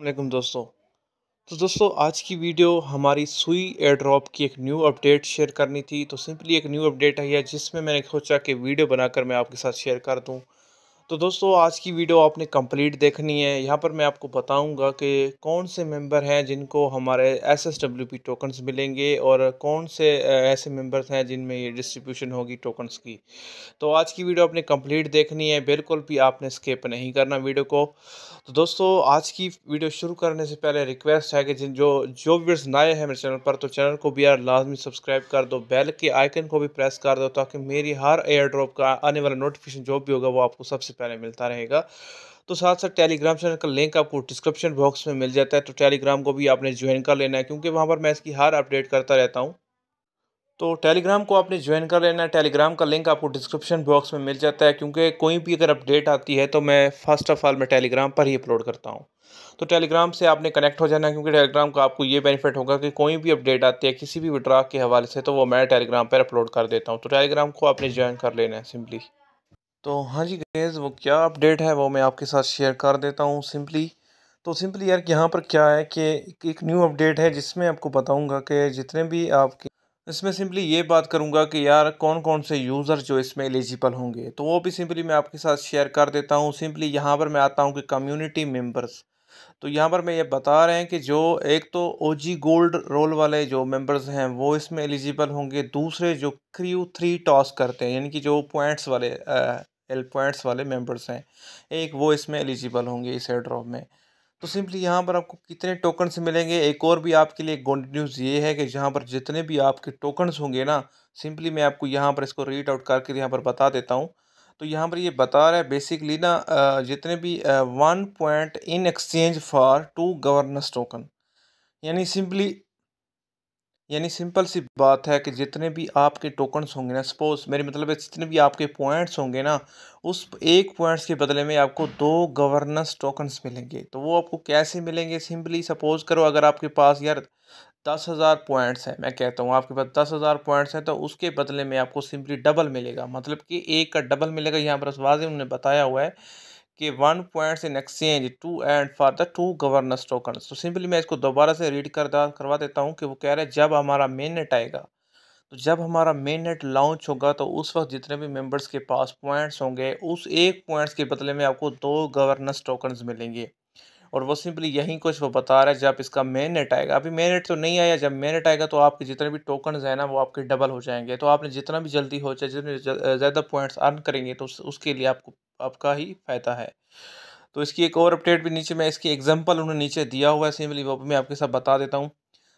अलकुम दोस्तों तो दोस्तों आज की वीडियो हमारी सुई एयर ड्रॉप की एक न्यू अपडेट शेयर करनी थी तो सिंपली एक न्यू अपडेट आई है जिसमें मैंने सोचा कि वीडियो बनाकर मैं आपके साथ शेयर कर दूँ तो दोस्तों आज की वीडियो आपने कंप्लीट देखनी है यहाँ पर मैं आपको बताऊंगा कि कौन से मेंबर हैं जिनको हमारे S S W P tokens मिलेंगे और कौन से ऐसे मेंबर्स हैं जिनमें ये डिस्ट्रीब्यूशन होगी टोकन्स की तो आज की वीडियो आपने कंप्लीट देखनी है बिल्कुल भी आपने स्किप नहीं करना वीडियो को तो दोस्तों आज की वीडियो शुरू करने से पहले रिक्वेस्ट है कि जिन जो जो व्यूअर्स नए हैं मेरे चैनल पर तो चैनल को भी यार लाजमी सब्सक्राइब कर दो बेल के आइकन को भी प्रेस कर दो ताकि मेरी हर एयर ड्रॉप का आने वाला नोटिफिकेशन जो भी होगा वो आपको सबसे पहले मिलता रहेगा तो साथ साथ टेलीग्राम चैनल का लिंक आपको डिस्क्रिप्शन बॉक्स में मिल जाता है तो टेलीग्राम को भी आपने ज्वाइन कर लेना है क्योंकि वहाँ पर मैं इसकी हर अपडेट करता रहता हूँ तो टेलीग्राम को आपने ज्वाइन कर लेना है टेलीग्राम का लिंक आपको डिस्क्रिप्शन बॉक्स में मिल जाता है क्योंकि कोई भी अगर अपडेट आती है तो मैं फर्स्ट ऑफ ऑल मैं टेलीग्राम पर ही अपलोड करता हूँ तो टेलीग्राम से आपने कनेक्ट हो जाना है क्योंकि टेलीग्राम का आपको ये बेनिफिट होगा कि कोई भी अपडेट आती है किसी भी विड्रा के हवाले से तो वो मैं टेलीग्राम पर अपलोड कर देता हूँ तो टेलीग्राम को आपने ज्वाइन कर लेना है सिंपली तो हाँ जी गैस वो क्या अपडेट है वो मैं आपके साथ शेयर कर देता हूँ सिंपली तो सिंपली यार यहाँ पर क्या है कि एक न्यू अपडेट है जिसमें आपको बताऊँगा कि जितने भी आपके इसमें सिंपली ये बात करूँगा कि यार कौन कौन से यूज़र जो इसमें एलिजिबल होंगे तो वो भी सिंपली मैं आपके साथ शेयर कर देता हूँ सिंपली यहाँ पर मैं आता हूँ कि कम्यूनिटी मेम्बर्स तो यहाँ पर मैं ये बता रहे हैं कि जो एक तो ओ गोल्ड रोल वाले जो मेम्बर्स हैं वो इसमें एलिजिबल होंगे दूसरे जो क्रियो थ्री टॉस करते हैं यानी कि जो पॉइंट्स वाले एल पॉइंट्स वाले मेंबर्स हैं एक वो इसमें एलिजिबल होंगे इस एड्रॉप में तो सिंपली यहाँ पर आपको कितने टोकन्स मिलेंगे एक और भी आपके लिए गुड न्यूज़ ये है कि यहाँ पर जितने भी आपके टोकन्स होंगे ना सिंपली मैं आपको यहाँ पर इसको रीड आउट करके यहाँ पर बता देता हूँ तो यहाँ पर ये बता रहा है बेसिकली ना जितने भी one point in exchange for two governance token यानी सिंपली यानी सिंपल सी बात है कि जितने भी आपके टोकन्स होंगे ना सपोज मेरे मतलब है जितने भी आपके पॉइंट्स होंगे ना उस एक पॉइंट्स के बदले में आपको दो गवर्नेंस टोकन्स मिलेंगे तो वो आपको कैसे मिलेंगे सिंपली सपोज करो अगर आपके पास यार दस हज़ार पॉइंट्स हैं मैं कहता हूँ आपके पास दस हज़ार पॉइंट्स हैं तो उसके बदले में आपको सिंपली डबल मिलेगा मतलब कि एक का डबल मिलेगा यहाँ पर वाजे उन्होंने बताया हुआ है कि one points in exchange two and for the two governance token तो सिंपली मैं इसको दोबारा से रीड कर करवा देता हूँ कि वो कह रहे हैं जब हमारा मेन नेट आएगा तो जब हमारा मेन नेट लॉन्च होगा तो उस वक्त जितने भी मेंबर्स के पास पॉइंट्स होंगे उस एक पॉइंट्स के बदले में आपको दो गवर्नेंस टोकन्स मिलेंगे और वो सिंपली यहीं कुछ वो बता रहा है जब इसका मेन नेट आएगा अभी मेन नेट तो नहीं आया जब मेन नेट आएगा तो आपके जितने भी टोकन्स हैं ना वो आपके डबल हो जाएंगे तो आपने जितना भी जल्दी हो जाए जितने ज़्यादा पॉइंट्स अर्न करेंगे तो उसके लिए आपको आपका ही फ़ायदा है तो इसकी एक और अपडेट भी नीचे मैं इसकी एग्जांपल उन्होंने नीचे दिया हुआ है सिंपली वो मैं आपके साथ बता देता हूँ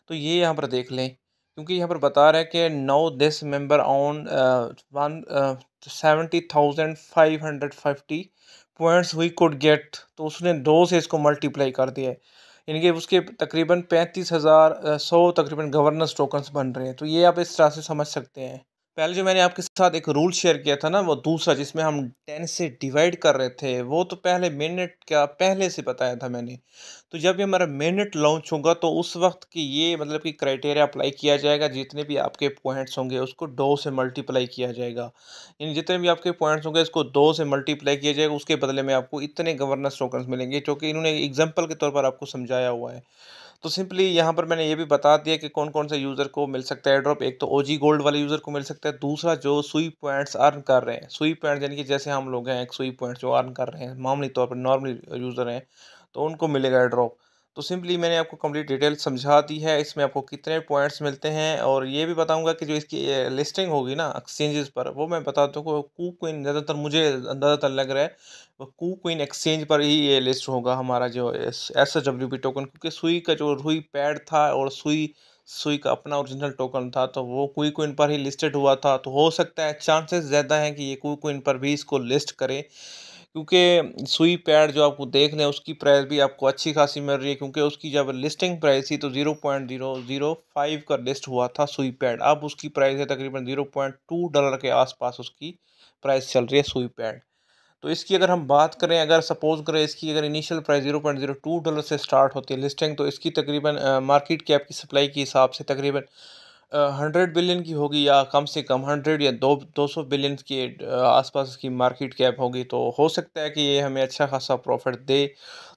तो ये यहाँ पर देख लें क्योंकि यहाँ पर बता रहे हैं कि now this member on one seventy thousand five hundred fifty points we could get तो उसने दो से इसको मल्टीप्लाई कर दिया है यानी कि उसके तकरीबन पैंतीस हज़ार सौ तकरीबन गवर्नेंस टोकन्स बन रहे हैं तो ये आप इस तरह से समझ सकते हैं पहले जो मैंने आपके साथ एक रूल शेयर किया था ना वो दूसरा जिसमें हम टेन से डिवाइड कर रहे थे वो तो पहले मिनट का पहले से बताया था मैंने तो जब ये हमारा मिनट लॉन्च होगा तो उस वक्त की ये मतलब कि क्राइटेरिया अप्लाई किया जाएगा जितने भी आपके पॉइंट्स होंगे उसको दो से मल्टीप्लाई किया जाएगा यानी जितने भी आपके पॉइंट्स होंगे इसको दो से मल्टीप्लाई किया जाएगा उसके बदले में आपको इतने गवर्नेंस टोकन्स मिलेंगे जो कि इन्होंने एग्जाम्पल के तौर पर आपको समझाया हुआ है तो सिंपली यहाँ पर मैंने ये भी बता दिया कि कौन कौन से यूज़र को मिल सकता है ड्रॉप एक तो ओ गोल्ड वाले यूज़र को मिल सकता है दूसरा जो सुई पॉइंट्स अर्न कर रहे हैं सुई पॉइंट यानी कि जैसे हम लोग हैं एक सुई पॉइंट जो अर्न कर रहे हैं मामूली तौर पर नॉर्मली यूज़र हैं तो उनको मिलेगा एड्रॉप तो सिंपली मैंने आपको कंप्लीट डिटेल समझा दी है इसमें आपको कितने पॉइंट्स मिलते हैं और ये भी बताऊंगा कि जो इसकी लिस्टिंग होगी ना एक्सचेंजेस पर वो मैं बता दूँ कू क्वीन ज़्यादातर मुझे ज़्यादातर लग रहा है वो कू क्वीन एक्सचेंज पर ही ये लिस्ट होगा हमारा जो एस डब्ल्यू पी टोकन क्योंकि सुई का जो रुई पैड था और सुई सुई का अपना ओरिजिनल टोकन था तो वो कोई कोइन पर ही लिस्टेड हुआ था तो हो सकता है चांसेस ज़्यादा हैं कि ये कोई कोइन पर भी इसको लिस्ट करें क्योंकि सुई पैड जो आपको देख लें उसकी प्राइस भी आपको अच्छी खासी मिल रही है क्योंकि उसकी जब लिस्टिंग प्राइस थी तो zero point zero zero five का लिस्ट हुआ था सुई पैड अब उसकी प्राइस है तकरीबन ज़ीरो पॉइंट टू डॉलर के आसपास उसकी प्राइस चल रही है सुई पैड तो इसकी अगर हम बात करें अगर सपोज़ करें इसकी अगर initial price zero point zero two dollar से स्टार्ट होती है लिस्टिंग तो इसकी तकरीबन मार्केट कैप की सप्लाई के हिसाब से तकरीबन हंड्रेड बिलियन की होगी या कम से कम हंड्रेड या दो दो सौ बिलियन के आसपास की मार्केट कैप होगी तो हो सकता है कि ये हमें अच्छा खासा प्रॉफिट दे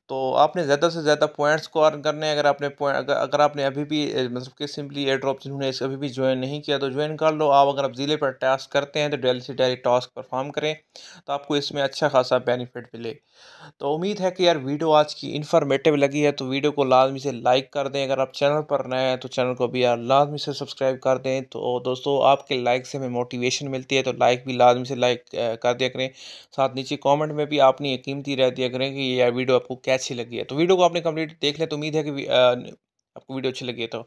तो आपने ज़्यादा से ज़्यादा पॉइंट्स को अर्न करने हैं अगर आपने अगर, अगर आपने अभी भी मतलब कि सिंपली एयर ड्रॉप जिन्होंने अभी भी ज्वाइन नहीं किया तो ज्वाइन कर लो आप अगर आप ज़िले पर टास्क करते हैं तो डेली से डेली टास्क परफॉर्म करें तो आपको इसमें अच्छा खासा बेनिफिट मिले तो उम्मीद है कि यार वीडियो आज की इन्फॉर्मेटिव लगी है तो वीडियो को लाजमी से लाइक कर दें अगर आप चैनल पर नए हैं तो चैनल को भी यार लाजमी से सब्सक्राइब कर दें तो दोस्तों आपके लाइक से हमें मोटिवेशन मिलती है तो लाइक भी लाजमी से लाइक कर दिया करें साथ नीचे कॉमेंट में भी आपने कीमती रह दिया करें कि यार वीडियो आपको कैसे अच्छी लगी है तो वीडियो को आपने कंप्लीट देख लिया तो उम्मीद है कि आपको वीडियो अच्छी लगी है तो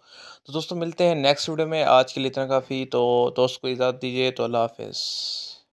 तो दोस्तों मिलते हैं नेक्स्ट वीडियो में आज के लिए इतना काफ़ी तो दोस्त को इजाज़त दीजिए तो अल्लाह हाफिज़